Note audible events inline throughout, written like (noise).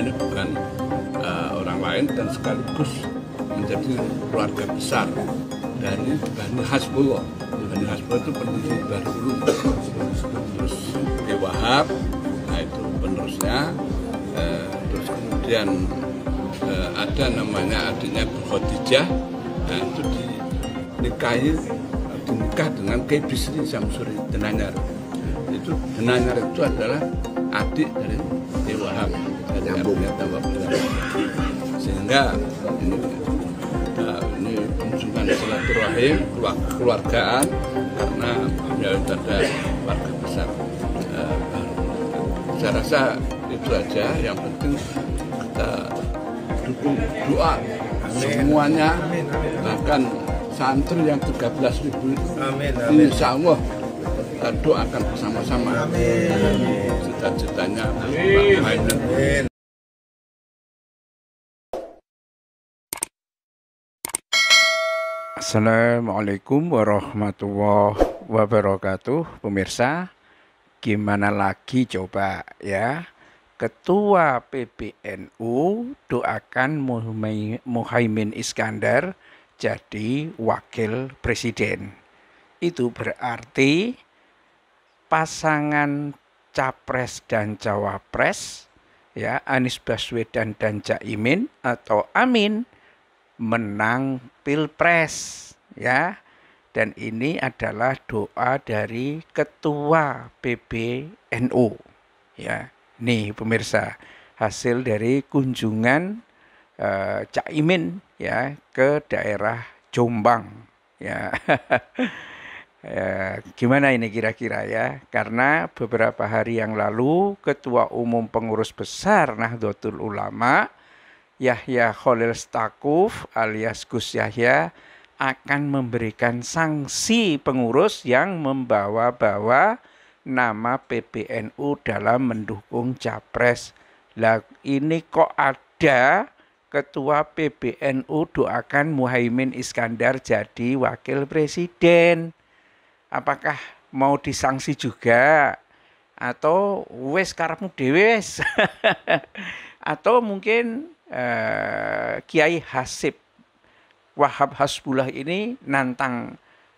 melayani bukan uh, orang lain dan sekaligus menjadi keluarga besar dari Bani Hasbullah. Bani Hasbullah itu penduduk baru dulu terus Wahab, nah itu penerusnya, eh, terus kemudian eh, ada namanya adiknya Bu Khadijah, nah itu dinikahi dinikah dengan Kebisri Samsuri Tenanyar itu Gunanyar itu adalah adik dari Dewa Ham sehingga ini, nah, ini menunjukkan silaturahim keluargaan karena beliau itu ada warga besar eh, saya rasa itu aja yang penting kita dukung doa semuanya bahkan santri yang 13 ribu ini amin, insya Allah kita doakan bersama-sama cita-citanya Amin. Assalamualaikum warahmatullahi wabarakatuh Pemirsa gimana lagi coba ya Ketua PBNU doakan Muhaimin Iskandar jadi wakil presiden itu berarti pasangan capres dan cawapres ya Anies Baswedan dan Caimin atau Amin menang Pilpres ya. Dan ini adalah doa dari ketua PBNU ya. Nih pemirsa, hasil dari kunjungan eh, Caimin ya ke daerah Jombang ya. (laughs) Ya, gimana ini kira-kira ya? Karena beberapa hari yang lalu Ketua Umum Pengurus Besar Nahdlatul Ulama Yahya Khalil Stakuf alias Gus Yahya akan memberikan sanksi pengurus yang membawa-bawa nama PBNU dalam mendukung capres. Lah ini kok ada ketua PBNU doakan Muhaimin Iskandar jadi wakil presiden apakah mau disanksi juga atau wes sekarang dewes dewes (laughs) atau mungkin eh, Kiai Hasib Wahab Hasbullah ini nantang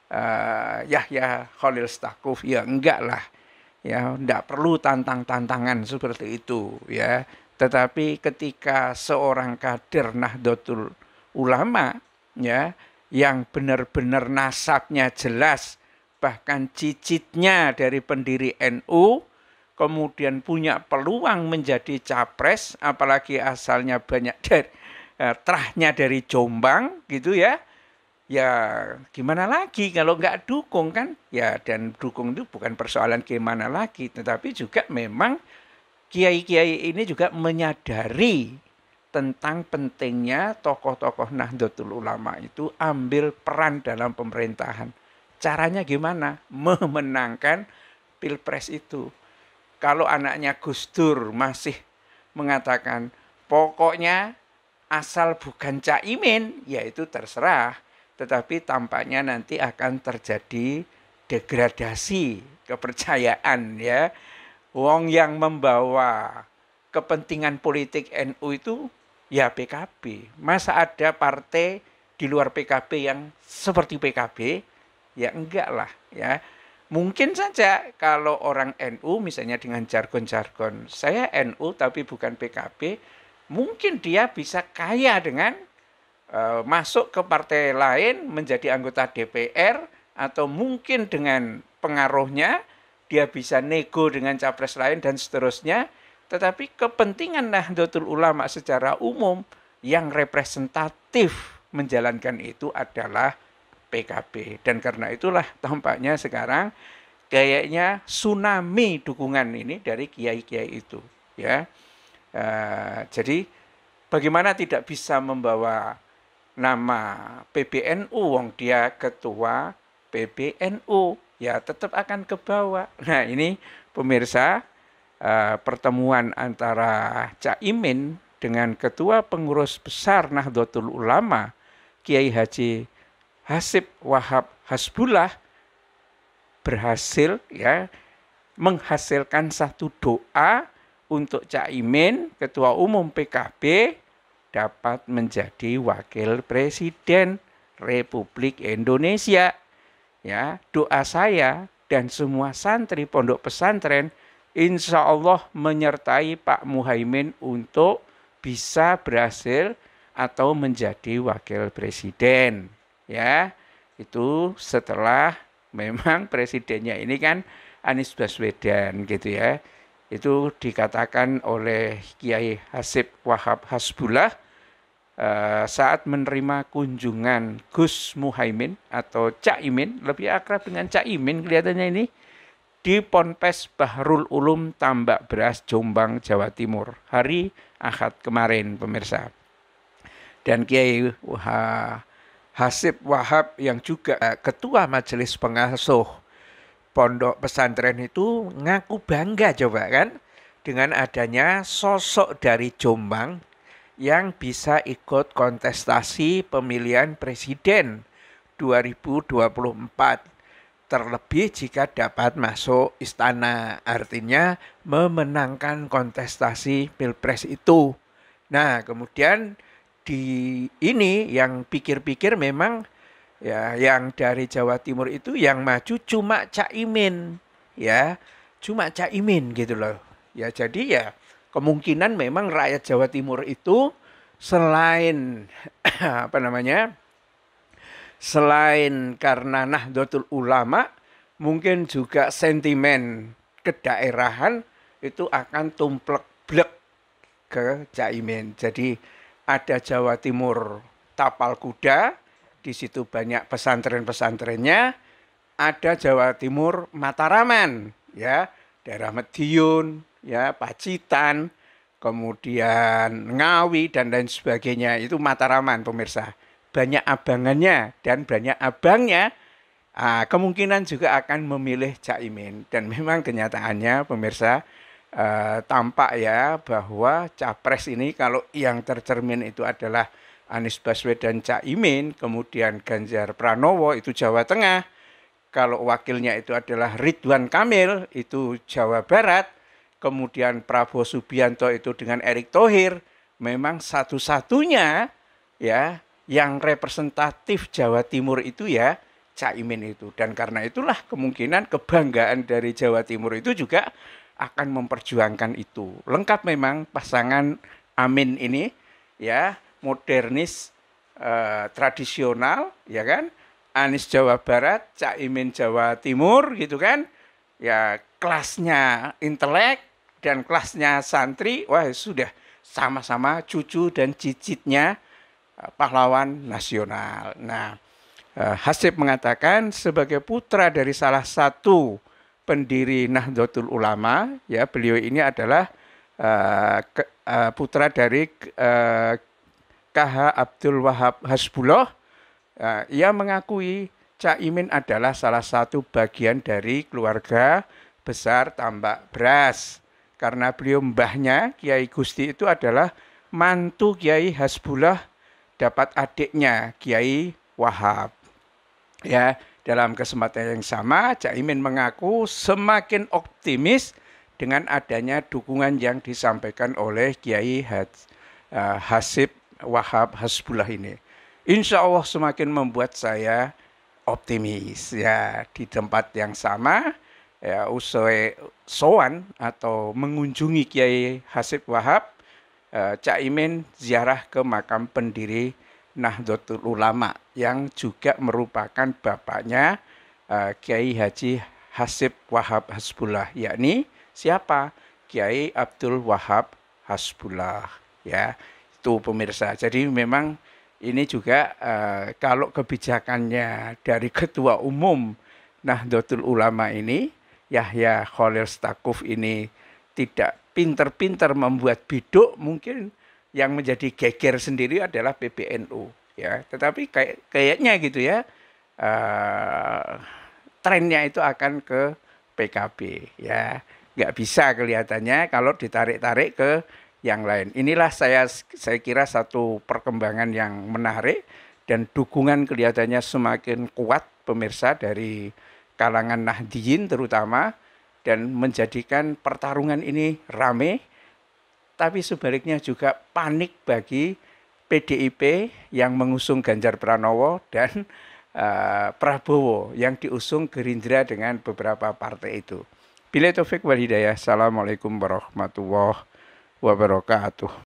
eh, Yahya Khalil Stakuf ya enggak lah ya enggak perlu tantang-tantangan seperti itu ya tetapi ketika seorang kader Nahdlatul Ulama ya yang benar-benar nasabnya jelas bahkan cicitnya dari pendiri NU kemudian punya peluang menjadi capres apalagi asalnya banyak dari eh, terahnya dari Jombang gitu ya ya gimana lagi kalau nggak dukung kan ya dan dukung itu bukan persoalan gimana lagi tetapi juga memang kiai-kiai ini juga menyadari tentang pentingnya tokoh-tokoh Nahdlatul Ulama itu ambil peran dalam pemerintahan caranya gimana memenangkan pilpres itu. Kalau anaknya Gus Dur masih mengatakan pokoknya asal bukan caimin, yaitu terserah. Tetapi tampaknya nanti akan terjadi degradasi kepercayaan ya. Wong yang membawa kepentingan politik NU itu ya PKB. Masa ada partai di luar PKB yang seperti PKB Ya enggak lah ya. Mungkin saja kalau orang NU misalnya dengan jargon-jargon saya NU tapi bukan PKB, mungkin dia bisa kaya dengan e, masuk ke partai lain menjadi anggota DPR atau mungkin dengan pengaruhnya dia bisa nego dengan capres lain dan seterusnya. Tetapi kepentingan Nahdlatul Ulama secara umum yang representatif menjalankan itu adalah PKB. Dan karena itulah tampaknya sekarang kayaknya tsunami dukungan ini dari kiai-kiai itu. Ya, uh, jadi bagaimana tidak bisa membawa nama PBNU, wong dia ketua PBNU, ya tetap akan kebawa Nah ini pemirsa uh, pertemuan antara Cak Imin dengan Ketua Pengurus Besar Nahdlatul Ulama Kiai Haji Hasib Wahab Hasbullah berhasil ya menghasilkan satu doa untuk Cak Imin, Ketua Umum PKB dapat menjadi wakil presiden Republik Indonesia. Ya, doa saya dan semua santri pondok pesantren insya Allah menyertai Pak Muhaimin untuk bisa berhasil atau menjadi wakil presiden ya itu setelah (laughs) memang presidennya ini kan Anies Baswedan gitu ya itu dikatakan oleh Kiai Hasib Wahab Hasbullah eh, saat menerima kunjungan Gus Muhaimin atau Cak Imin lebih akrab dengan Cak Imin kelihatannya ini di Ponpes Bahrul Ulum Tambak Beras Jombang Jawa Timur hari Ahad kemarin pemirsa dan Kiai Wahab Hasib Wahab yang juga eh, ketua majelis pengasuh pondok pesantren itu ngaku bangga coba kan dengan adanya sosok dari Jombang yang bisa ikut kontestasi pemilihan presiden 2024 terlebih jika dapat masuk istana artinya memenangkan kontestasi pilpres itu. Nah, kemudian di ini yang pikir-pikir memang ya yang dari Jawa Timur itu yang maju cuma Caimin ya cuma Caimin gitu loh ya jadi ya kemungkinan memang rakyat Jawa Timur itu selain (clears throat) apa namanya selain karena Nahdlatul Ulama mungkin juga sentimen kedaerahan itu akan tumplek blek ke Caimin jadi ada Jawa Timur Tapal Kuda, di situ banyak pesantren-pesantrennya, ada Jawa Timur Mataraman, ya, daerah Madiun, ya, Pacitan, kemudian Ngawi dan lain sebagainya. Itu Mataraman pemirsa. Banyak abangannya dan banyak abangnya ah, kemungkinan juga akan memilih Cak Imin. dan memang kenyataannya pemirsa Eh, tampak ya bahwa capres ini kalau yang tercermin itu adalah Anies Baswedan Caimin, kemudian Ganjar Pranowo itu Jawa Tengah. Kalau wakilnya itu adalah Ridwan Kamil itu Jawa Barat, kemudian Prabowo Subianto itu dengan Erick Thohir. Memang satu-satunya ya yang representatif Jawa Timur itu ya Caimin itu dan karena itulah kemungkinan kebanggaan dari Jawa Timur itu juga akan memperjuangkan itu. Lengkap memang pasangan Amin ini ya, modernis eh, tradisional ya kan. Anies Jawa Barat, Cak Imin Jawa Timur gitu kan. Ya kelasnya intelek dan kelasnya santri, wah sudah sama-sama cucu dan cicitnya eh, pahlawan nasional. Nah, eh, Hasib mengatakan sebagai putra dari salah satu pendiri Nahdlatul Ulama ya beliau ini adalah uh, ke, uh, putra dari uh, eh, KH Abdul Wahab Hasbullah uh, ia mengakui Cak Imin adalah salah satu bagian dari keluarga besar tambak beras karena beliau mbahnya Kiai Gusti itu adalah mantu Kiai Hasbullah dapat adiknya Kiai Wahab ya dalam kesempatan yang sama, Cak Imin mengaku semakin optimis dengan adanya dukungan yang disampaikan oleh Kiai eh, Hasib Wahab Hasbullah ini. Insya Allah semakin membuat saya optimis ya di tempat yang sama ya usai soan atau mengunjungi Kiai Hasib Wahab eh, Cak Imin ziarah ke makam pendiri Nahdlatul Ulama yang juga merupakan bapaknya uh, Kiai Haji Hasib Wahab Hasbullah yakni siapa? Kiai Abdul Wahab Hasbullah ya. Itu pemirsa. Jadi memang ini juga uh, kalau kebijakannya dari ketua umum Nahdlatul Ulama ini Yahya Khalil Stakuf ini tidak pinter-pinter membuat biduk mungkin yang menjadi geger sendiri adalah PBNU ya tetapi kayak kayaknya gitu ya uh, trennya itu akan ke PKB ya nggak bisa kelihatannya kalau ditarik-tarik ke yang lain inilah saya saya kira satu perkembangan yang menarik dan dukungan kelihatannya semakin kuat pemirsa dari kalangan Nahdiyin terutama dan menjadikan pertarungan ini rame tapi sebaliknya juga panik bagi PDIP yang mengusung Ganjar Pranowo dan uh, Prabowo yang diusung Gerindra dengan beberapa partai itu. Bila Taufik wal Hidayah. Assalamualaikum warahmatullahi wabarakatuh.